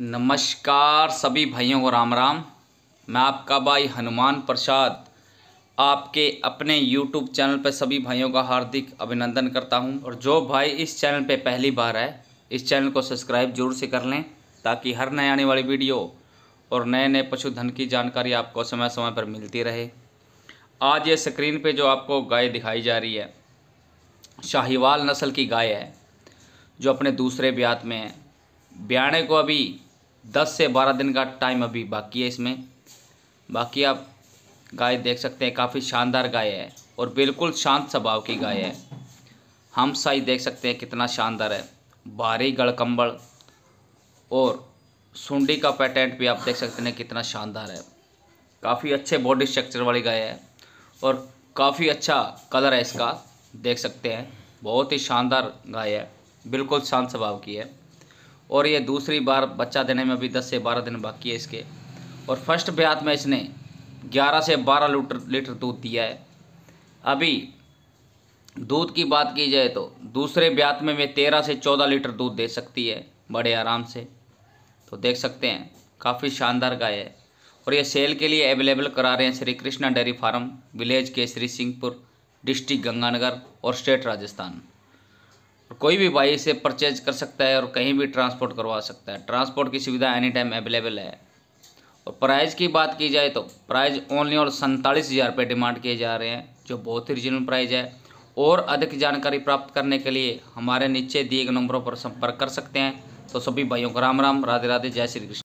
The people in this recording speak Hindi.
नमस्कार सभी भाइयों को राम राम मैं आपका भाई हनुमान प्रसाद आपके अपने यूट्यूब चैनल पर सभी भाइयों का हार्दिक अभिनंदन करता हूं और जो भाई इस चैनल पर पहली बार है इस चैनल को सब्सक्राइब जरूर से कर लें ताकि हर नए आने वाली वीडियो और नए नए पशुधन की जानकारी आपको समय समय पर मिलती रहे आज ये स्क्रीन पर जो आपको गाय दिखाई जा रही है शाहीवाल नस्ल की गाय है जो अपने दूसरे ब्यात में है ब्याणे को अभी दस से बारह दिन का टाइम अभी बाकी है इसमें बाकी आप गाय देख सकते हैं काफ़ी शानदार गाय है और बिल्कुल शांत स्वभाव की गाय है हम साइज देख सकते हैं कितना शानदार है भारी गड़कम्बल और सुंडी का पैटेंट भी आप देख सकते हैं कितना शानदार है काफ़ी अच्छे बॉडी स्ट्रक्चर वाली गाय है और काफ़ी अच्छा कलर है इसका देख सकते हैं बहुत ही शानदार गाय है बिल्कुल शांत स्वभाव की है और ये दूसरी बार बच्चा देने में अभी 10 से 12 दिन बाकी है इसके और फर्स्ट ब्यात में इसने 11 से 12 लीटर लीटर दूध दिया है अभी दूध की बात की जाए तो दूसरे ब्यात में वे 13 से 14 लीटर दूध दे सकती है बड़े आराम से तो देख सकते हैं काफ़ी शानदार गाय है और ये सेल के लिए अवेलेबल करा रहे हैं Shri Krishna dairy farm village के श्री सिंहपुर डिस्ट्रिक्ट गंगानगर और स्टेट राजस्थान कोई भी भाई इसे परचेज कर सकता है और कहीं भी ट्रांसपोर्ट करवा सकता है ट्रांसपोर्ट की सुविधा एनी टाइम अवेलेबल है और प्राइस की बात की जाए तो प्राइस ओनली और सैंतालीस हज़ार रुपये डिमांड किए जा रहे हैं जो बहुत ही रिजनल प्राइस है और अधिक जानकारी प्राप्त करने के लिए हमारे नीचे दिए गए नंबरों पर संपर्क कर सकते हैं तो सभी भाइयों को राम राम राधे राधे जय श्री कृष्ण